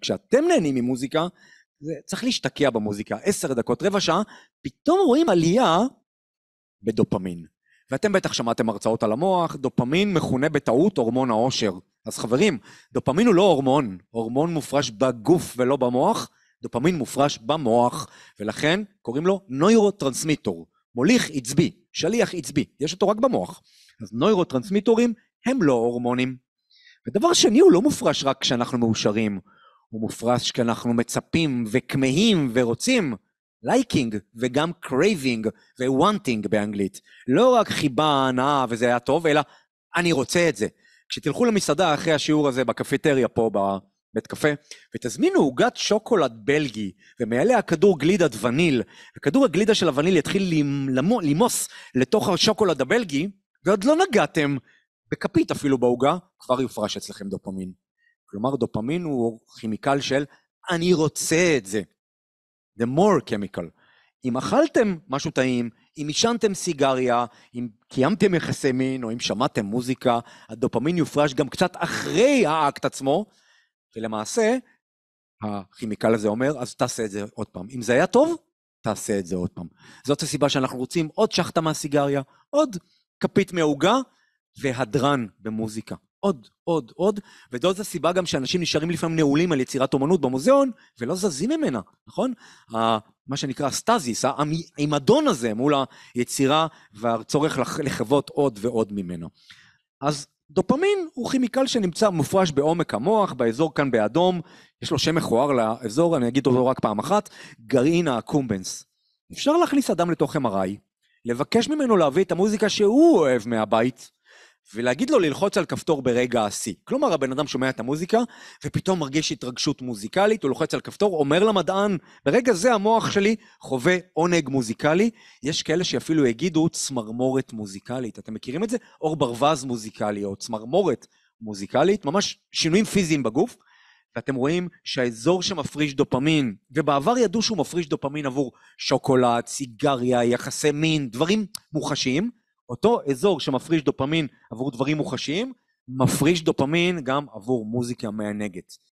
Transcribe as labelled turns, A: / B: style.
A: כשאתם נהנים ממוזיקה, זה, צריך להשתקע במוזיקה, עשר דקות, רבע שעה, פתאום רואים עלייה בדופמין. ואתם בטח שמעתם הרצאות על המוח, דופמין מכונה בטעות הורמון העושר. אז חברים, דופמין הוא לא הורמון, הורמון מופרש בגוף ולא במוח, דופמין מופרש במוח, ולכן קוראים לו נוירוטרנסמיטור, מוליך עצבי, שליח עצבי, יש אותו רק במוח. אז נוירוטרנסמיטורים הם לא הורמונים. ודבר שני, הוא לא מופרש רק כשאנחנו מאושרים, הוא מופרש כי אנחנו מצפים וכמהים ורוצים לייקינג וגם קרייבינג ווונטינג באנגלית. לא רק חיבה, הנאה וזה היה טוב, אלא אני רוצה את זה. כשתלכו למסעדה אחרי השיעור הזה בקפיטריה פה בבית קפה, ותזמינו עוגת שוקולד בלגי, ומעליה כדור גלידת וניל, וכדור הגלידה של הווניל יתחיל למוס לתוך השוקולד הבלגי, ועוד לא נגעתם בכפית אפילו בעוגה, כבר יופרש אצלכם דופמין. כלומר, דופמין הוא כימיקל של אני רוצה את זה. The more chemical. אם אכלתם משהו טעים, אם עישנתם סיגריה, אם קיימתם יחסי מין או אם שמעתם מוזיקה, הדופמין יופרש גם קצת אחרי האקט עצמו, ולמעשה, הכימיקל הזה אומר, אז תעשה את זה עוד פעם. אם זה היה טוב, תעשה את זה עוד פעם. זאת הסיבה שאנחנו רוצים עוד שחטה מהסיגריה, עוד כפית מעוגה והדרן במוזיקה. עוד, עוד, עוד, וזאת הסיבה גם שאנשים נשארים לפעמים נעולים על יצירת אומנות במוזיאון, ולא זזים ממנה, נכון? מה שנקרא הסטזיס, העימדון הזה מול היצירה והצורך לחוות עוד ועוד ממנו. אז דופמין הוא כימיקל שנמצא מופרש בעומק המוח, באזור כאן באדום, יש לו שם מכוער לאזור, אני אגיד אותו רק פעם אחת, גרעין הקומבנס. אפשר להכניס אדם לתוך MRI, לבקש ממנו להביא את המוזיקה שהוא אוהב מהבית, ולהגיד לו ללחוץ על כפתור ברגע השיא. כלומר, הבן אדם שומע את המוזיקה, ופתאום מרגיש התרגשות מוזיקלית, הוא לוחץ על כפתור, אומר למדען, ברגע זה המוח שלי חווה עונג מוזיקלי. יש כאלה שאפילו יגידו צמרמורת מוזיקלית. אתם מכירים את זה? אור ברווז מוזיקלי או צמרמורת מוזיקלית, ממש שינויים פיזיים בגוף. ואתם רואים שהאזור שמפריש דופמין, ובעבר ידעו שהוא מפריש דופמין עבור שוקולד, סיגריה, יחסי מין, דברים מוחשיים, אותו אזור שמפריש דופמין עבור דברים מוחשיים, מפריש דופמין גם עבור מוזיקה מענגת.